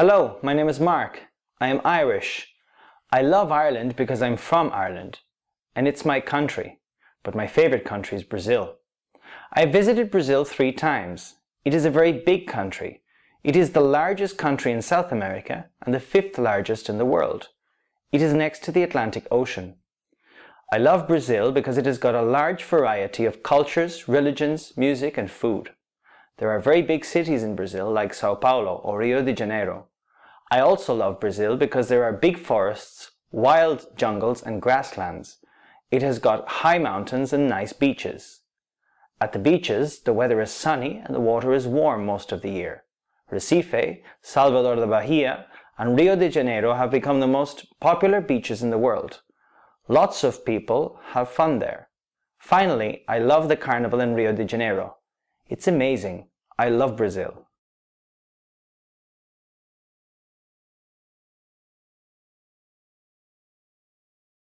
Hello, my name is Mark. I am Irish. I love Ireland because I'm from Ireland, and it's my country, but my favorite country is Brazil. I visited Brazil three times. It is a very big country. It is the largest country in South America and the fifth largest in the world. It is next to the Atlantic Ocean. I love Brazil because it has got a large variety of cultures, religions, music and food. There are very big cities in Brazil like Sao Paulo or Rio de Janeiro. I also love Brazil because there are big forests, wild jungles and grasslands. It has got high mountains and nice beaches. At the beaches, the weather is sunny and the water is warm most of the year. Recife, Salvador de Bahia, and Rio de Janeiro have become the most popular beaches in the world. Lots of people have fun there. Finally, I love the carnival in Rio de Janeiro. It's amazing. I love Brazil.